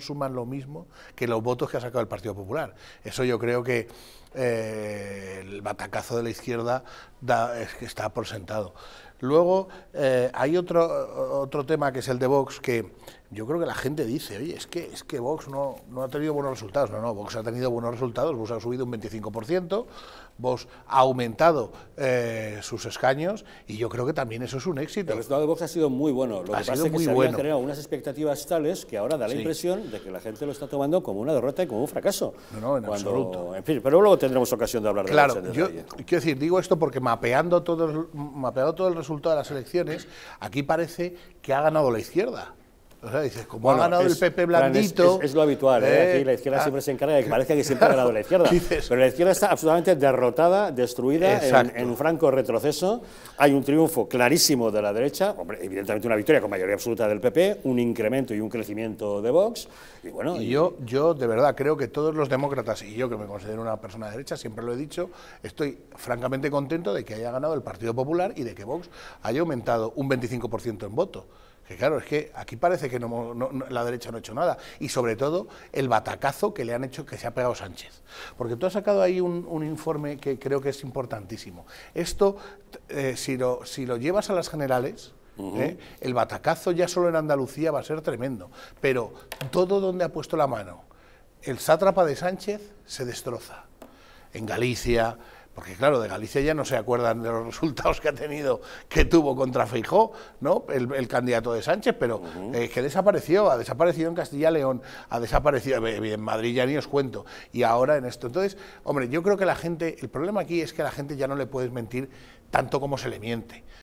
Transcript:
suman lo mismo que los votos que ha sacado el Partido Popular. Eso yo creo que eh, el batacazo de la izquierda está por sentado. Luego eh, hay otro, otro tema que es el de Vox, que yo creo que la gente dice, oye, es que, es que Vox no, no ha tenido buenos resultados. No, no, Vox ha tenido buenos resultados, Vox ha subido un 25%, Vox ha aumentado eh, sus escaños y yo creo que también eso es un éxito. El resultado de Vox ha sido muy bueno. Lo que pasa es que se han creado unas expectativas tales que ahora da la impresión de que la gente lo está tomando como una derrota y como un fracaso. No, no, en absoluto. En fin, pero luego tendremos ocasión de hablar de claro, Claro, quiero decir, digo esto porque mapeando todo, mapeando todo el resultado de las elecciones, aquí parece que ha ganado la izquierda como ha ganado el PP blandito. Es, lo habitual, ¿eh? Eh, la izquierda ah. siempre se encarga de que parece que siempre ha ganado la izquierda. pero la izquierda está absolutamente derrotada, destruida, en, un franco retroceso. Hay un triunfo clarísimo de la derecha, evidentemente una victoria con mayoría absoluta del PP, un incremento y un crecimiento de Vox. Y bueno, yo, yo de verdad creo que todos los demócratas, y yo que me considero una persona de derecha, siempre lo he dicho, estoy francamente contento de que haya ganado el Partido Popular y de que Vox haya aumentado un 25% en voto. Que claro, es que aquí parece que la derecha no ha hecho nada. Y sobre todo el batacazo que le han hecho que se ha pegado Sánchez. Porque tú has sacado ahí un, informe que creo que es importantísimo. Esto, eh, si, lo, si lo llevas a las generales, ¿eh? El batacazo ya solo en Andalucía va a ser tremendo, pero todo donde ha puesto la mano el sátrapa de Sánchez se destroza. En Galicia, porque claro, de Galicia ya no se acuerdan de los resultados que ha tenido, que tuvo contra Feijó, ¿no? El, candidato de Sánchez, pero eh, que desapareció, ha desaparecido en Castilla León, ha desaparecido, eh, en Madrid ya ni os cuento, y ahora en esto. Entonces, hombre, yo creo que la gente, el problema aquí es que a la gente ya no le puedes mentir tanto como se le miente.